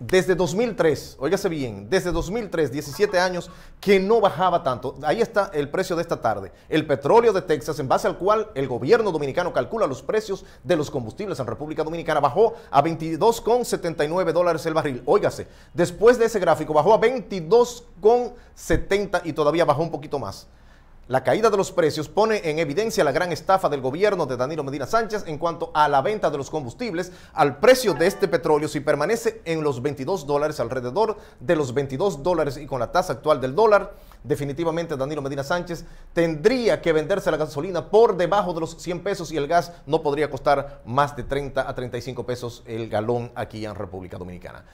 Desde 2003, óigase bien, desde 2003, 17 años, que no bajaba tanto. Ahí está el precio de esta tarde. El petróleo de Texas, en base al cual el gobierno dominicano calcula los precios de los combustibles en República Dominicana, bajó a 22,79 dólares el barril. Óigase, después de ese gráfico bajó a 22,70 y todavía bajó un poquito más. La caída de los precios pone en evidencia la gran estafa del gobierno de Danilo Medina Sánchez en cuanto a la venta de los combustibles al precio de este petróleo si permanece en los 22 dólares, alrededor de los 22 dólares y con la tasa actual del dólar. Definitivamente Danilo Medina Sánchez tendría que venderse la gasolina por debajo de los 100 pesos y el gas no podría costar más de 30 a 35 pesos el galón aquí en República Dominicana.